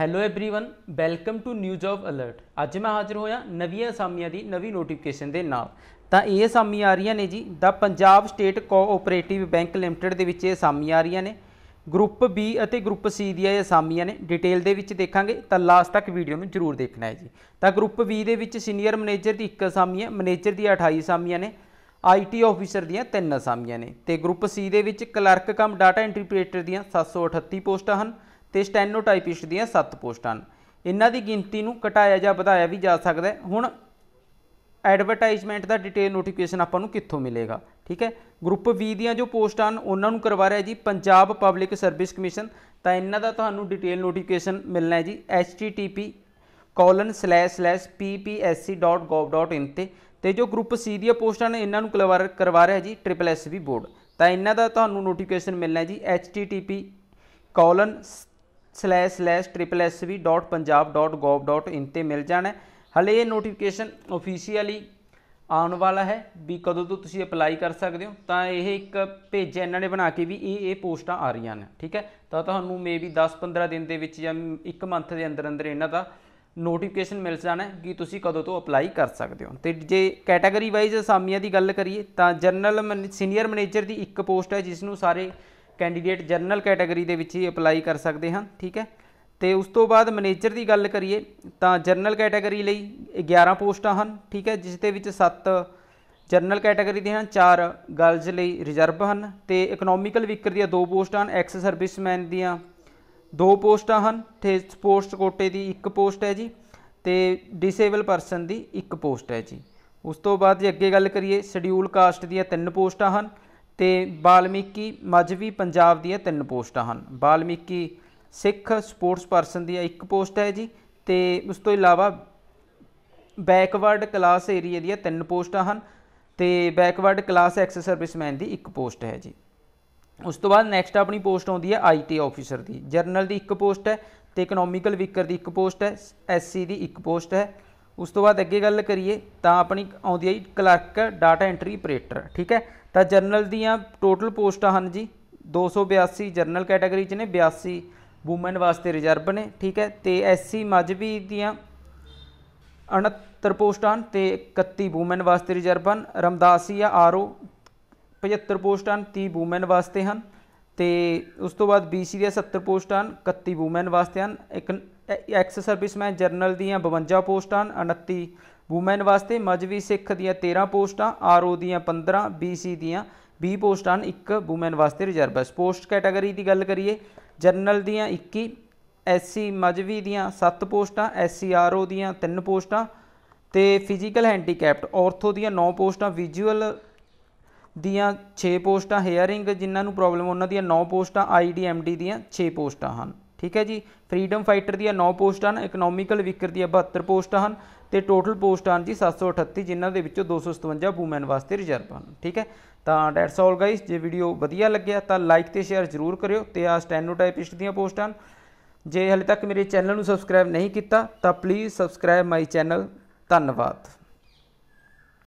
hello everyone welcome to new job alert ਅੱਜ ਮੈਂ ਹਾਜ਼ਰ ਹੋਇਆ ਨਵੀਆਂ ਅਸਾਮੀਆਂ ਦੀ ਨਵੀਂ ਨੋਟੀਫਿਕੇਸ਼ਨ ਦੇ ਨਾਲ ਤਾਂ ਇਹ ਅਸਾਮੀਆਂ ਆ ਰਹੀਆਂ ਨੇ ਜੀ ਦਾ Punjab state cooperative bank limited ਦੇ ਵਿੱਚ ਇਹ ਅਸਾਮੀਆਂ ਆ ਰਹੀਆਂ ਨੇ ਗਰੁੱਪ B ਅਤੇ ਗਰੁੱਪ C ਦੀਆਂ ਇਹ ਅਸਾਮੀਆਂ ਨੇ ਡਿਟੇਲ ਦੇ ਵਿੱਚ ਦੇਖਾਂਗੇ ਤਾਂ ਲਾਸਟ ਤੱਕ ਵੀਡੀਓ ਨੂੰ ਜ਼ਰੂਰ ਦੇਖਣਾ ਹੈ ਜੀ ਤਾਂ ਗਰੁੱਪ B ਦੇ ਵਿੱਚ ਸੀਨੀਅਰ ਮੈਨੇਜਰ ਦੀ 1 ਅਸਾਮੀ ਹੈ ਮੈਨੇਜਰ ਦੀ 28 ਅਸਾਮੀਆਂ ਨੇ ਆਈਟੀ ਆਫੀਸਰ ਦੀਆਂ 3 ਅਸਾਮੀਆਂ ਨੇ ਤੇ ਗਰੁੱਪ C ਦੇ ਵਿੱਚ ਕਲਰਕ ਕਮ ਡਾਟਾ ਇੰਟਰਪ੍ਰੀਟਰ ਦੀਆਂ 738 ਪੋਸਟਾਂ ਹਨ ਤੇ ਸਟੈਨੋਟਾਈਪਿਸਟ ਦੀਆਂ 7 ਪੋਸਟਾਂ ਇਹਨਾਂ ਦੀ ਗਿਣਤੀ ਨੂੰ ਘਟਾਇਆ ਜਾਂ ਵਧਾਇਆ ਵੀ ਜਾ ਸਕਦਾ ਹੈ ਹੁਣ ਐਡਵਰਟਾਈਜ਼ਮੈਂਟ ਦਾ ਡਿਟੇਲ ਨੋਟੀਫਿਕੇਸ਼ਨ ਆਪਾਂ ਨੂੰ ਕਿੱਥੋਂ ਮਿਲੇਗਾ ਠੀਕ ਹੈ ਗਰੁੱਪ ਵੀ ਦੀਆਂ ਜੋ ਪੋਸਟਾਂ ਹਨ ਉਹਨਾਂ ਨੂੰ ਕਰਵਾ ਰਿਹਾ ਜੀ ਪੰਜਾਬ ਪਬਲਿਕ ਸਰਵਿਸ ਕਮਿਸ਼ਨ ਤਾਂ ਇਹਨਾਂ ਦਾ ਤੁਹਾਨੂੰ ਡਿਟੇਲ ਨੋਟੀਫਿਕੇਸ਼ਨ ਮਿਲਣਾ ਹੈ ਜੀ http ppsc.gov.in ਤੇ ਤੇ ਜੋ ਗਰੁੱਪ ਸੀ ਦੀਆਂ ਪੋਸਟਾਂ ਨੇ ਇਹਨਾਂ ਨੂੰ ਕਰਵਾ ਰਿਹਾ ਜੀ ਟ੍ਰਿਪਲ ਐਸ ਵੀ ਬੋਰਡ ਤਾਂ ਇਹਨਾਂ ਦਾ ਤੁਹਾਨੂੰ ਨੋਟੀਫਿਕੇਸ਼ਨ ਮਿਲਣਾ ਹੈ ਜੀ http //tripplesv.punjab.gov.in ਤੇ ਮਿਲ ਜਾਣਾ ਹਲੇ ਇਹ ਨੋਟੀਫਿਕੇਸ਼ਨ ਅਫੀਸ਼ੀਅਲੀ ਆਉਣ ਵਾਲਾ ਹੈ ਵੀ ਕਦੋਂ ਤੋਂ ਤੁਸੀਂ ਅਪਲਾਈ ਕਰ ਸਕਦੇ ਹੋ ਤਾਂ ਇਹ ਇੱਕ ਭੇਜਿਆ ਇਹਨਾਂ ਨੇ ਬਣਾ ਕੇ ਵੀ ਇਹ ਇਹ ਪੋਸਟਾਂ ਆ ਰਹੀਆਂ ਨੇ ਠੀਕ ਹੈ ਤਾਂ ਤੁਹਾਨੂੰ ਮੇਬੀ 10-15 ਦਿਨ ਦੇ ਵਿੱਚ ਜਾਂ ਇੱਕ ਮੰਥ ਦੇ ਅੰਦਰ ਅੰਦਰ ਇਹਨਾਂ ਦਾ ਨੋਟੀਫਿਕੇਸ਼ਨ ਮਿਲ ਜਾਣਾ ਕਿ ਤੁਸੀਂ ਕਦੋਂ ਤੋਂ ਅਪਲਾਈ ਕਰ ਸਕਦੇ ਹੋ ਤੇ ਜੇ ਕੈਟਾਗਰੀ ਵਾਈਜ਼ ਅਸਾਮੀਆਂ ਦੀ ਗੱਲ ਕਰੀਏ ਤਾਂ ਜਨਰਲ ਸੀਨੀਅਰ ਮੈਨੇਜਰ ਦੀ ਇੱਕ ਪੋਸਟ ਹੈ ਜਿਸ ਨੂੰ ਸਾਰੇ ਕੈਂਡੀਡੇਟ ਜਨਰਲ ਕੈਟਾਗਰੀ ਦੇ ਵਿੱਚ ਹੀ ਅਪਲਾਈ ਕਰ ਸਕਦੇ ਹਾਂ ਠੀਕ ਹੈ ਤੇ ਉਸ ਤੋਂ ਬਾਅਦ ਮੈਨੇਜਰ ਦੀ ਗੱਲ ਕਰੀਏ ਤਾਂ ਜਨਰਲ ਕੈਟਾਗਰੀ ਲਈ 11 ਪੋਸਟਾਂ ਹਨ ਠੀਕ ਹੈ ਜਿਸ ਦੇ ਵਿੱਚ 7 ਜਨਰਲ ਕੈਟਾਗਰੀ ਦੀਆਂ ਹਨ 4 ਗਰਲਜ਼ ਲਈ ਰਿਜ਼ਰਵ ਹਨ ਤੇ ਇਕਨੋਮਿਕਲ ਵੀਕਰ ਦੀਆਂ 2 ਪੋਸਟਾਂ ਹਨ ਐਕਸ ਸਰਵਿਸਮੈਨ ਦੀਆਂ 2 ਪੋਸਟਾਂ ਹਨ ਤੇ ਸਪੋਰਟਸ ਕੋਟੇ ਦੀ ਇੱਕ ਪੋਸਟ ਹੈ ਜੀ ਤੇ ਡਿਸੇਬਲ ਪਰਸਨ ਦੀ ਇੱਕ ਪੋਸਟ ਹੈ ਜੀ ਉਸ ਤੋਂ ਬਾਅਦ ਜੇ ਅੱਗੇ ਗੱਲ ਕਰੀਏ ਸ਼ਡਿਊਲ ਕਾਸਟ ਦੀਆਂ 3 ਪੋਸਟਾਂ ਹਨ ਤੇ ਬਾਲਮੀਕੀ ਮਜਵੀ ਪੰਜਾਬ ਦੀਆਂ ਤਿੰਨ ਪੋਸਟਾਂ ਹਨ ਬਾਲਮੀਕੀ ਸਿੱਖ ਸਪੋਰਟਸ ਪਰਸਨ ਦੀ ਇੱਕ ਪੋਸਟ ਹੈ ਜੀ ਤੇ ਉਸ ਤੋਂ ਇਲਾਵਾ ਬੈਕਵਰਡ ਕਲਾਸ ਏਰੀਆ ਦੀਆਂ ਤਿੰਨ ਪੋਸਟਾਂ ਹਨ ਤੇ ਬੈਕਵਰਡ ਕਲਾਸ ਐਕਸ ਸਰਵਿਸਮੈਨ ਦੀ ਇੱਕ ਪੋਸਟ ਹੈ ਜੀ ਉਸ ਤੋਂ ਬਾਅਦ ਨੈਕਸਟ ਆਪਣੀ ਪੋਸਟ ਆਉਂਦੀ ਹੈ ਆਈਟੀ ਆਫੀਸਰ ਦੀ ਜਰਨਲ ਦੀ ਇੱਕ ਪੋਸਟ ਹੈ ਤੇ ਇਕਨੋਮਿਕਲ ਵਿਕਰ ਦੀ ਇੱਕ ਪੋਸਟ ਹੈ ਐਸਸੀ ਦੀ ਇੱਕ ਪੋਸਟ ਹੈ ਉਸ ਤੋਂ ਬਾਅਦ ਅੱਗੇ ਗੱਲ ਕਰੀਏ ਤਾਂ ਆਪਣੀ ਆਉਂਦੀ ਹੈ ਕਲਰਕ ਡਾਟਾ ਐਂਟਰੀ ਆਪਰੇਟਰ ਠੀਕ ਹੈ ਤਾਂ ਜਰਨਲ ਦੀਆਂ ਟੋਟਲ ਪੋਸਟਾਂ ਹਨ ਜੀ 282 ਜਰਨਲ ਕੈਟਾਗਰੀ ਚ ਨੇ 82 ਔਮਨ ਵਾਸਤੇ ਰਿਜ਼ਰਵ ਨੇ ਠੀਕ ਹੈ ਤੇ ਐਸਸੀ ਮਜਬੀ ਦੀਆਂ 69 ਪੋਸਟਾਂ ਤੇ 31 ਔਮਨ ਵਾਸਤੇ ਰਿਜ਼ਰਵ ਹਨ ਰਮਦਾਸੀਆ ਆਰਓ 75 ਪੋਸਟਾਂ 30 ਔਮਨ ਵਾਸਤੇ ਹਨ ਤੇ ਉਸ ਤੋਂ ਬਾਅਦ ਬੀਸੀ ਦੀਆਂ 70 ਪੋਸਟਾਂ ਹਨ 31 ਔਮਨ ਵਾਸਤੇ ਹਨ ਇੱਕ ਐਕਸ ਸਰਵਿਸਮੈਨ ਜਰਨਲ ਦੀਆਂ 52 ਪੋਸਟਾਂ ਹਨ 29 ਔਮਨ ਵਾਸਤੇ ਮਜਵੀ ਸਿੱਖ ਦੀਆਂ 13 ਪੋਸਟਾਂ ਆਰਓ ਦੀਆਂ 15 ਬੀਸੀ ਦੀਆਂ 20 ਪੋਸਟਾਂ ਹਨ ਇੱਕ ਔਮਨ ਵਾਸਤੇ ਰਿਜ਼ਰਵ ਪੋਸਟ ਕੈਟਾਗਰੀ ਦੀ ਗੱਲ ਕਰੀਏ ਜਰਨਲ ਦੀਆਂ 21 ਐਸਸੀ ਮਜਵੀ ਦੀਆਂ 7 ਪੋਸਟਾਂ ਐਸਸੀ ਆਰਓ ਦੀਆਂ 3 ਪੋਸਟਾਂ ਤੇ ਫਿਜ਼ੀਕਲ ਹੈਂਡੀਕੈਪਡ ਔਰਥੋ ਦੀਆਂ 9 ਪੋਸਟਾਂ ਵਿਜ਼ੂਅਲ ਦੀਆਂ 6 ਪੋਸਟਾਂ ਹੇਅਰਿੰਗ ਜਿਨ੍ਹਾਂ ਨੂੰ ਪ੍ਰੋਬਲਮ ਉਹਨਾਂ ਦੀਆਂ 9 ਪੋਸਟਾਂ ਆਈਡੀਐਮਡੀ ਦੀਆਂ 6 ਪੋਸਟਾਂ ਹਨ ਠੀਕ ਹੈ ਜੀ ਫਰੀडम ਫਾਈਟਰ ਦੀਆਂ 9 ਪੋਸਟਾਂ ਹਨ ਇਕਨੋਮਿਕਲ ਵਿਕਰ ਦੀਆਂ 72 ਪੋਸਟਾਂ ਹਨ ਤੇ ਟੋਟਲ ਪੋਸਟਾਂ ਜੀ 738 ਜਿਨ੍ਹਾਂ ਦੇ ਵਿੱਚੋਂ 257 ਵੂਮੈਨ ਵਾਸਤੇ ਰਿਜ਼ਰਵ ਹਨ ਠੀਕ ਹੈ ਤਾਂ ਦੈਟਸ ਆਲ ਗਾਇਸ ਜੇ ਵੀਡੀਓ ਵਧੀਆ ਲੱਗਿਆ ਤਾਂ ਲਾਈਕ ਤੇ ਸ਼ੇਅਰ ਜ਼ਰੂਰ ਕਰਿਓ ਤੇ ਆ ਸਟੈਨੋਟਾਈਪਿਸਟ ਦੀਆਂ ਪੋਸਟਾਂ ਜੇ ਹਾਲੇ ਤੱਕ ਮੇਰੇ ਚੈਨਲ ਨੂੰ ਸਬਸਕ੍ਰਾਈਬ ਨਹੀਂ ਕੀਤਾ ਤਾਂ ਪਲੀਜ਼ ਸਬਸਕ੍ਰਾਈਬ ਮਾਈ ਚੈਨਲ ਧੰਨਵਾਦ